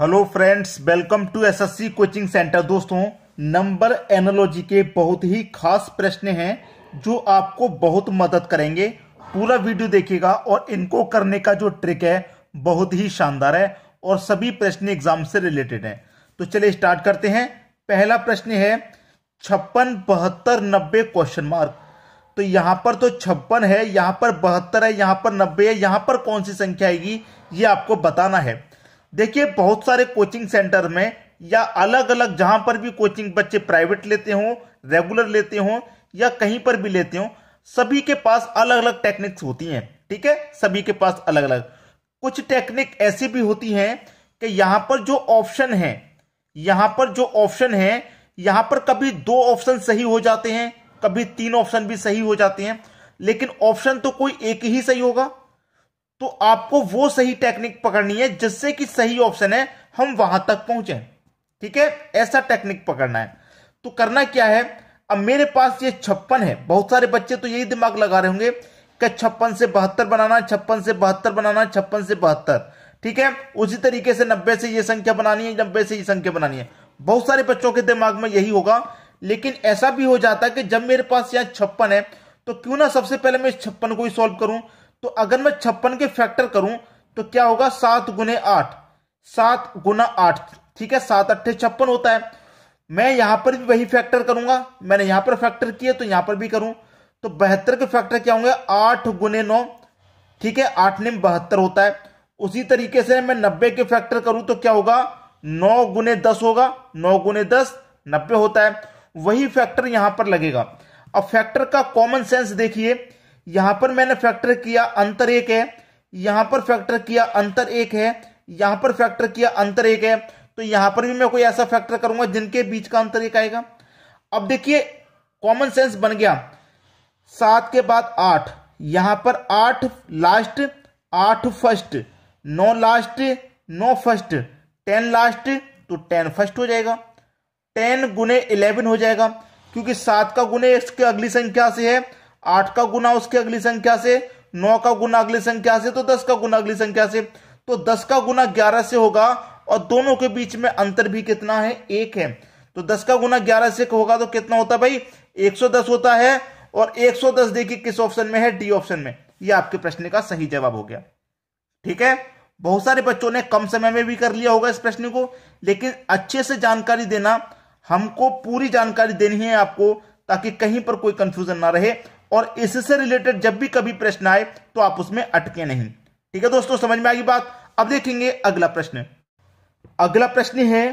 hello friends welcome to SSC coaching centre दोस्तों number analogy के बहुत ही खास प्रश्न हैं जो आपको बहुत मदद करेंगे पूरा वीडियो देखिएगा और इनको करने का जो ट्रिक है बहुत ही शानदार है और सभी प्रश्न एग्जाम से रिलेटेड हैं तो चलिए स्टार्ट करते हैं पहला प्रश्न है छप्पन बहत्तर नब्बे क्वेश्चन मार्क तो यहाँ पर तो छप्पन है यहाँ पर बहत्तर है यहाँ पर नब्बे है यहाँ पर कौन सी संख्या आएगी ये आपको बताना है देखिए बहुत सारे कोचिंग सेंटर में या अलग अलग जहां पर भी कोचिंग बच्चे प्राइवेट लेते हों रेगुलर लेते हों या कहीं पर भी लेते हों सभी के पास अलग अलग टेक्निक्स होती हैं ठीक है सभी के पास अलग अलग कुछ टेक्निक ऐसी भी होती हैं कि यहां पर जो ऑप्शन है यहां पर जो ऑप्शन है यहां पर कभी दो ऑप्शन सही हो जाते हैं कभी तीन ऑप्शन भी सही हो जाते हैं लेकिन ऑप्शन तो कोई एक ही सही होगा तो आपको वो सही टेक्निक पकड़नी है जिससे कि सही ऑप्शन है हम वहां तक पहुंचे ठीक है ऐसा टेक्निक पकड़ना है तो करना क्या है अब मेरे पास ये छप्पन है बहुत सारे बच्चे तो यही दिमाग लगा रहे होंगे कि छप्पन से बहत्तर बनाना छप्पन से बहत्तर बनाना छप्पन से बहत्तर ठीक है उसी तरीके से नब्बे से ये संख्या बनानी है नब्बे से ये संख्या बनानी है बहुत सारे बच्चों के दिमाग में यही होगा लेकिन ऐसा भी हो जाता है कि जब मेरे पास यहाँ छप्पन है तो क्यों ना सबसे पहले मैं इस छप्पन को ही सॉल्व करूं तो अगर मैं छप्पन के फैक्टर करूं तो क्या होगा सात गुने आठ सात गुना आठ ठीक है सात अट्ठे छप्पन होता है मैं यहां पर भी वही फैक्टर करूंगा मैंने यहां पर फैक्टर किया तो यहां पर भी करूं तो बहत्तर के फैक्टर क्या होंगे आठ गुने नौ ठीक है आठ निम बहत्तर होता है उसी तरीके से मैं नब्बे के फैक्टर करूं तो क्या होगा नौ गुने दस होगा नौ गुने दस नब्बे होता है वही फैक्टर यहां पर लगेगा अब फैक्टर का कॉमन सेंस देखिए यहां पर मैंने फैक्टर किया अंतर एक है यहां पर फैक्टर किया अंतर एक है यहां पर फैक्टर किया अंतर एक है तो यहां पर भी मैं कोई ऐसा फैक्टर करूंगा जिनके बीच का अंतर एक आएगा अब देखिए कॉमन सेंस बन गया सात के बाद आठ यहां पर आठ लास्ट आठ फर्स्ट नौ लास्ट नौ फर्स्ट टेन लास्ट तो टेन फर्स्ट हो जाएगा टेन गुने इलेवन हो जाएगा क्योंकि सात का गुने इसके अगली संख्या से है आठ का गुना उसके अगली संख्या से नौ का गुना अगली संख्या से तो दस का गुना अगली संख्या से तो दस का गुना ग्यारह से होगा और दोनों के बीच में अंतर भी कितना है एक है तो दस का गुना ग्यारह से होगा तो कितना होता है भाई एक होता है और एक सौ दस देखिए किस ऑप्शन में है डी ऑप्शन में यह आपके प्रश्न का सही जवाब हो गया ठीक है बहुत सारे बच्चों ने कम समय में भी कर लिया होगा इस प्रश्न को लेकिन अच्छे से जानकारी देना हमको पूरी जानकारी देनी है आपको ताकि कहीं पर कोई कंफ्यूजन ना रहे और इससे रिलेटेड जब भी कभी प्रश्न आए तो आप उसमें अटके नहीं ठीक है दोस्तों समझ में आई बात अब देखेंगे अगला प्रश्न अगला प्रश्न है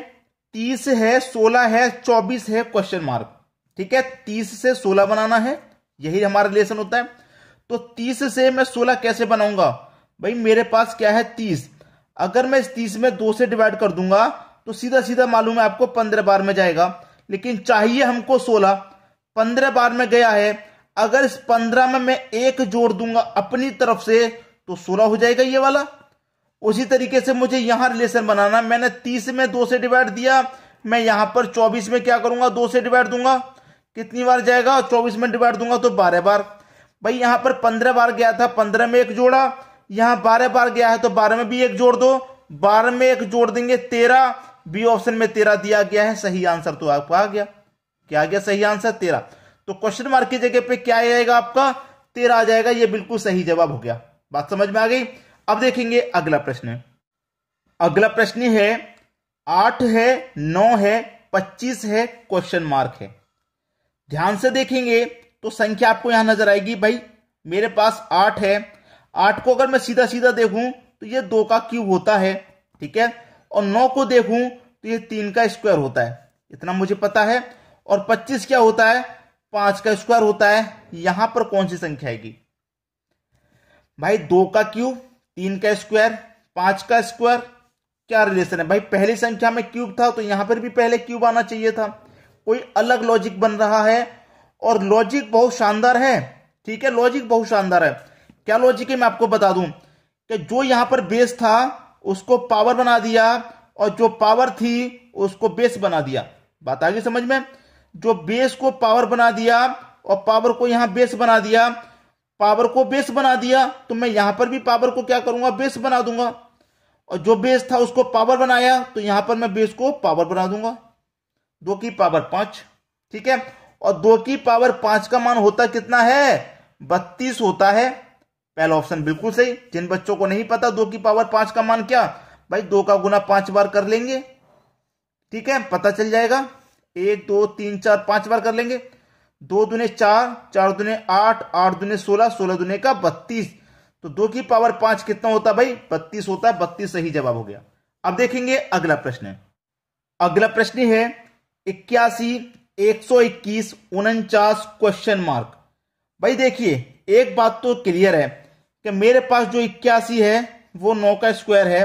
तीस है सोलह है चौबीस है क्वेश्चन मार्क ठीक है तीस से सोलह बनाना है यही हमारा रिलेशन होता है तो तीस से मैं सोलह कैसे बनाऊंगा भाई मेरे पास क्या है तीस अगर मैं इस तीस में दो से डिवाइड कर दूंगा तो सीधा सीधा मालूम है आपको पंद्रह बार में जाएगा लेकिन चाहिए हमको सोलह पंद्रह बार में गया है अगर इस पंद्रह में मैं एक जोड़ दूंगा अपनी तरफ से तो सोलह हो जाएगा ये वाला उसी तरीके से मुझे यहां रिलेशन बनाना मैंने तीस में दो से डिवाइड दिया मैं यहां पर चौबीस में क्या करूंगा दो से डिवाइड दूंगा कितनी बार जाएगा चौबीस में डिवाइड दूंगा तो बारह बार भाई यहां पर पंद्रह बार गया था पंद्रह में एक जोड़ा यहां बारह बार गया है तो बारह में भी एक जोड़ दो बारह में एक जोड़ देंगे तेरह बी ऑप्शन में तेरह दिया गया है सही आंसर तो आपको आ गया क्या आ गया सही आंसर तेरह तो क्वेश्चन मार्क की जगह पे क्या आएगा आपका तेरह आ जाएगा ये बिल्कुल सही जवाब हो गया बात समझ में आ गई अब देखेंगे अगला प्रश्न अगला प्रश्न है आठ है नौ है पच्चीस है क्वेश्चन मार्क है ध्यान से देखेंगे तो संख्या आपको यहां नजर आएगी भाई मेरे पास आठ है आठ को अगर मैं सीधा सीधा देखूं तो ये दो का क्यूब होता है ठीक है और नौ को देखूं तो ये तीन का स्क्वायर होता है इतना मुझे पता है और पच्चीस क्या होता है पांच का स्क्वायर होता है यहां पर कौन सी संख्या आएगी भाई दो का क्यूब तीन का स्क्वायर पांच का स्क्वायर क्या रिलेशन है भाई पहली संख्या में क्यूब था तो यहां पर भी पहले क्यूब आना चाहिए था कोई अलग लॉजिक बन रहा है और लॉजिक बहुत शानदार है ठीक है लॉजिक बहुत शानदार है क्या लॉजिक है मैं आपको बता दूं कि जो यहां पर बेस था उसको पावर बना दिया और जो पावर थी उसको बेस बना दिया बात आगे समझ में जो बेस को पावर बना दिया और पावर को यहां बेस बना दिया पावर को बेस बना दिया तो मैं यहां पर भी पावर को क्या करूंगा बेस बना दूंगा और जो बेस था उसको पावर बनाया तो यहां पर मैं बेस को पावर बना दूंगा दो की पावर पांच ठीक है और दो की पावर पांच का मान होता कितना है बत्तीस होता है पहला ऑप्शन बिल्कुल सही जिन बच्चों को नहीं पता दो की पावर पांच का मान क्या भाई दो का गुना पांच बार कर लेंगे ठीक है पता चल जाएगा एक दो तीन चार पांच बार कर लेंगे दो दुने चार चार दुने आठ आठ दुने सोलह सोलह दुने का बत्तीस तो दो की पावर पांच कितना होता भाई बत्तीस होता है बत्तीस सही जवाब हो गया अब देखेंगे अगला प्रश्न अगला प्रश्न है इक्यासी एक सौ इक्कीस उनचास क्वेश्चन मार्क भाई देखिए एक बात तो क्लियर है कि मेरे पास जो इक्यासी है वो नौ का स्क्वायर है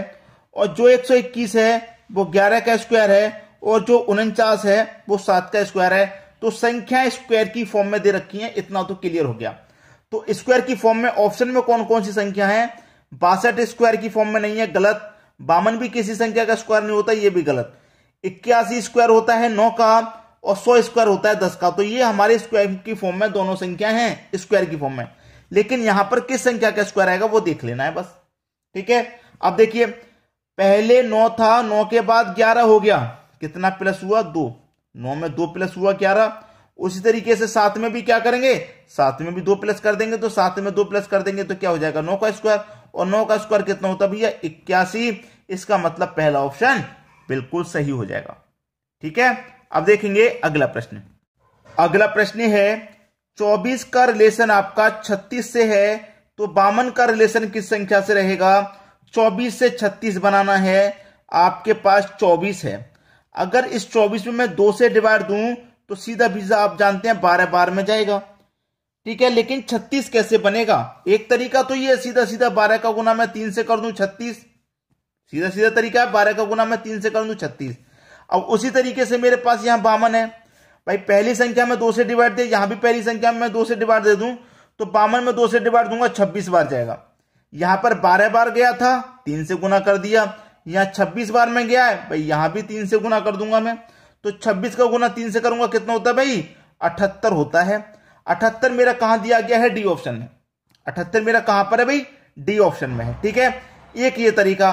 और जो एक सौ इक्कीस है वो ग्यारह का स्क्वायर है और जो उनचास है वो सात का स्क्वायर है तो संख्या स्क्वायर की फॉर्म में दे रखी है इतना तो क्लियर हो गया तो स्क्वायर की फॉर्म में ऑप्शन में कौन कौन सी संख्या है बासठ स्क्वायर की फॉर्म में नहीं है गलत बावन भी किसी संख्या का स्क्वायर नहीं होता ये भी गलत इक्यासी स्क्वायर होता है नौ का और सौ स्क्वायर होता है दस का तो ये हमारे स्क्वायर की फॉर्म में दोनों संख्या है स्क्वायर की फॉर्म में लेकिन यहां पर किस संख्या का स्क्वायर आएगा वो देख लेना है बस ठीक है अब देखिए पहले नौ था नौ के बाद ग्यारह हो गया कितना प्लस हुआ दो नौ में दो प्लस हुआ ग्यारह उसी तरीके से सात में भी क्या करेंगे सात में भी दो प्लस कर देंगे तो सात में दो प्लस कर देंगे तो क्या हो जाएगा नौ का स्क्वायर और नौ का स्क्वायर कितना होता भैया इक्यासी इसका मतलब पहला ऑप्शन बिल्कुल सही हो जाएगा ठीक है अब देखेंगे अगला प्रश्न अगला प्रश्न है चौबीस का रिलेशन आपका छत्तीस से है तो बावन का रिलेशन किस संख्या से रहेगा चौबीस से छत्तीस बनाना है आपके पास चौबीस है अगर इस चौबीस में मैं दो से डिवाइड दू तो सीधा बीजा आप जानते हैं बारह बार में जाएगा ठीक है लेकिन छत्तीस कैसे बनेगा एक तरीका तो ये सीधा सीधा बारह का गुना मैं तीन से कर दू छत्तीस सीधा सीधा तरीका है बारह का गुना मैं तीन से कर दू छत्तीस अब उसी तरीके से मेरे पास यहां बामन है भाई पहली संख्या में दो से डिवाइड दे यहां भी पहली संख्या में दो से डिवाइड दे दू तो बामन में दो से डिवाइड दूंगा छब्बीस बार जाएगा यहां पर बारह बार गया था तीन से गुना कर दिया यहाँ छब्बीस बार में गया है भाई यहाँ भी तीन से गुना कर दूंगा मैं तो छब्बीस का गुना तीन से करूंगा कितना होता है भाई अठहत्तर होता है अठहत्तर मेरा कहाँ दिया गया है डी ऑप्शन में अठहत्तर मेरा कहाँ पर है भाई डी ऑप्शन में है ठीक है एक ये तरीका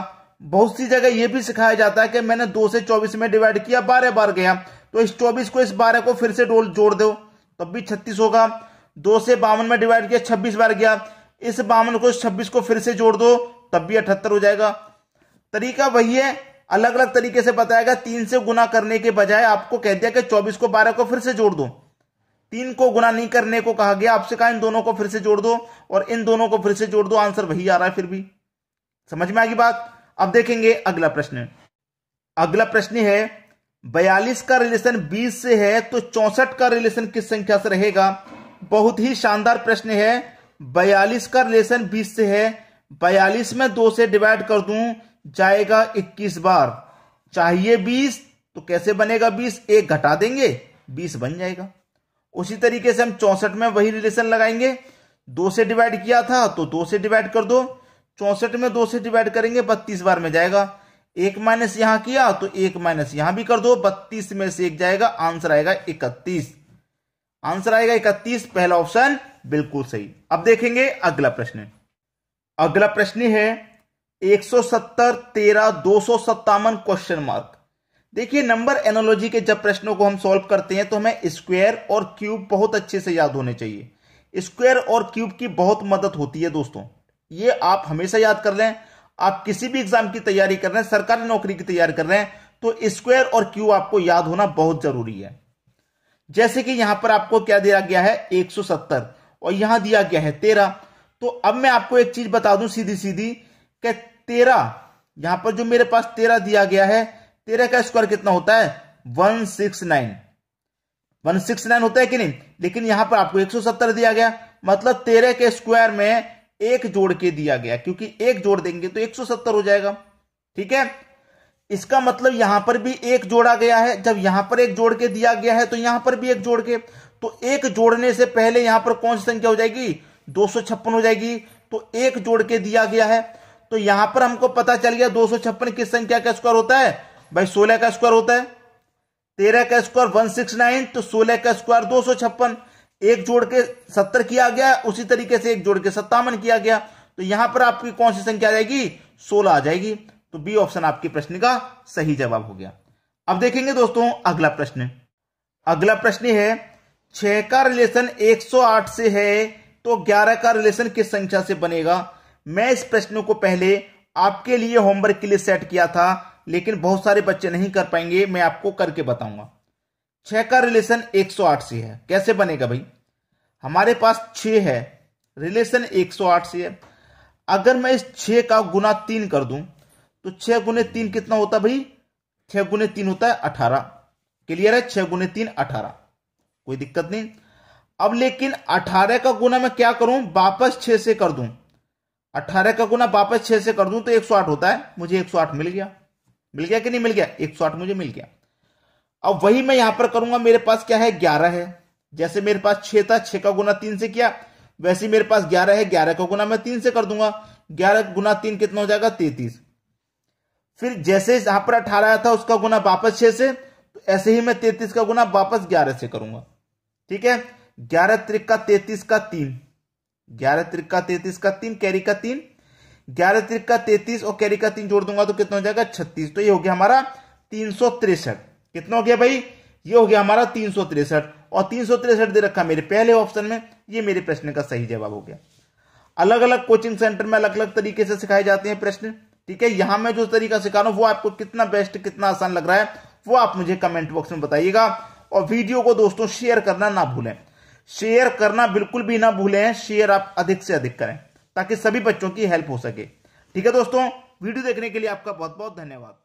बहुत सी जगह यह भी सिखाया जाता है कि मैंने दो से चौबीस में डिवाइड किया बारह बार गया तो इस चौबीस को इस बारह को फिर से जोड़ दो तब भी छत्तीस होगा दो से बावन में डिवाइड किया छब्बीस बार गया इस बावन को इस छब्बीस को फिर से जोड़ दो तब भी अठहत्तर हो जाएगा तरीका वही है अलग अलग तरीके से बताया गया तीन से गुना करने के बजाय आपको कह दिया कि चौबीस को बारह को फिर से जोड़ दो तीन को गुना नहीं करने को कहा गया आपसे कहा इन दोनों को फिर से जोड़ दो और इन दोनों को फिर से जोड़ दो आंसर वही आ रहा है फिर भी समझ में आगे बात अब देखेंगे अगला प्रश्न अगला प्रश्न है बयालीस का रिलेशन बीस से है तो चौसठ का रिलेशन किस संख्या से रहेगा बहुत ही शानदार प्रश्न है बयालीस का रिलेशन बीस से है बयालीस में दो से डिवाइड कर दूं जाएगा 21 बार चाहिए 20 तो कैसे बनेगा 20 एक घटा देंगे 20 बन जाएगा उसी तरीके से हम चौसठ में वही रिलेशन लगाएंगे दो से डिवाइड किया था तो दो से डिवाइड कर दो चौसठ में दो से डिवाइड करेंगे बत्तीस बार में जाएगा एक माइनस यहां किया तो एक माइनस यहां भी कर दो बत्तीस में से एक जाएगा आंसर आएगा इकतीस आंसर आएगा इकतीस पहला ऑप्शन बिल्कुल सही अब देखेंगे अगला प्रश्न अगला प्रश्न है एक सौ सत्तर तेरह दो सौ सत्तावन क्वेश्चन मार्क देखिए नंबर एनोलॉजी के जब प्रश्नों को हम सॉल्व करते हैं तो हमें स्क्वायर और क्यूब बहुत अच्छे से याद होने चाहिए स्क्वायर और क्यूब की बहुत मदद होती है दोस्तों ये आप हमेशा याद कर लें आप किसी भी एग्जाम की तैयारी कर रहे हैं सरकारी नौकरी की तैयारी कर रहे हैं तो स्क्वायर और क्यूब आपको याद होना बहुत जरूरी है जैसे कि यहां पर आपको क्या दिया गया है 170 और यहां दिया गया है 13 तो अब मैं आपको एक चीज बता दूं सीधी सीधी कि तेरह यहां पर जो मेरे पास तेरह दिया गया है तेरह का स्क्वायर कितना होता है one six nine one six nine होता है कि नहीं लेकिन यहां पर आपको एक सौ सत्तर दिया गया मतलब तेरह के स्क्वायर में एक जोड़ के दिया गया क्योंकि एक जोड़ देंगे तो एक सौ सत्तर हो जाएगा ठीक है इसका मतलब यहां पर भी एक जोड़ा गया है जब यहां पर एक जोड़ के दिया गया है तो यहां पर भी एक जोड़ के तो एक जोड़ने से पहले यहां पर कौन सी संख्या हो जाएगी दो हो जाएगी तो एक जोड़ के दिया गया है तो यहां पर हमको पता चल गया दो किस संख्या का स्क्वायर होता है भाई सोलह का स्क्वायर होता है तेरह का स्क्वायर वन सिक्स नाइन तो सोलह का स्क्वायर दो सौ छप्पन एक जोड़ के सत्तर किया गया उसी तरीके से एक जोड़ के सत्तावन किया गया तो यहां पर आपकी कौन सी संख्या आ जाएगी सोलह आ जाएगी तो बी ऑप्शन आपके प्रश्न का सही जवाब हो गया अब देखेंगे दोस्तों अगला प्रश्न अगला प्रश्न है छह का रिलेशन 108 से है तो 11 का रिलेशन किस संख्या से बनेगा मैं इस प्रश्न को पहले आपके लिए होमवर्क के लिए सेट किया था लेकिन बहुत सारे बच्चे नहीं कर पाएंगे मैं आपको करके बताऊंगा छह का रिलेशन 108 से है कैसे बनेगा भाई हमारे पास छ है रिलेशन 108 से है अगर मैं इस छ का गुना तीन कर दूं तो छह गुने तीन कितना होता भाई छह गुने तीन होता है अठारह क्लियर है छह गुने तीन अठारह कोई दिक्कत नहीं अब लेकिन अठारह का गुना मैं क्या करूं वापस छह से कर दूं अट्ठारह का गुना वापस छह से कर दूं तो एक सौ आठ होता है मुझे एक सौ आठ मिल गया मिल गया कि नहीं मिल गया एक सौ आठ मुझे मिल गया अब वही मैं यहां पर करूंगा मेरे पास क्या है ग्यारह है जैसे मेरे पास छह था छह का गुना तीन से किया वैसे मेरे पास ग्यारह है ग्यारह का गुना मैं तीन से कर दूंगा ग्यारह गुना तीन कितना हो जाएगा तैतीस फिर जैसे यहां पर अठारह आया था उसका गुना वापस छह से तो ऐसे ही मैं तैतीस का गुना वापस ग्यारह से करूंगा ठीक है ग्यारह त्रिक का तैतीस का तीन ग्यारह त्रिका तैतीस का तीन कैरी का तीन ग्यारह त्रिका तैतीस और कैरी का तीन जोड़ दूंगा तो कितना हो जाएगा छत्तीस तो ये हो गया हमारा तीन सौ तिरसठ कितना हो गया भाई ये हो गया हमारा तीन सौ तिरसठ और तीन सौ तिरसठ दे रखा मेरे पहले ऑप्शन में ये मेरे प्रश्न का सही जवाब हो गया अलग अलग कोचिंग सेंटर में अलग अलग तरीके से सिखाए जाते हैं प्रश्न ठीक है यहां मैं जो तरीका सिखा रहा हूं वो आपको कितना बेस्ट कितना आसान लग रहा है वो आप मुझे कमेंट बॉक्स में बताइएगा और वीडियो को दोस्तों शेयर करना ना भूलें शेयर करना बिल्कुल भी ना भूलें शेयर आप अधिक से अधिक करें ताकि सभी बच्चों की हेल्प हो सके ठीक है दोस्तों वीडियो देखने के लिए आपका बहुत बहुत धन्यवाद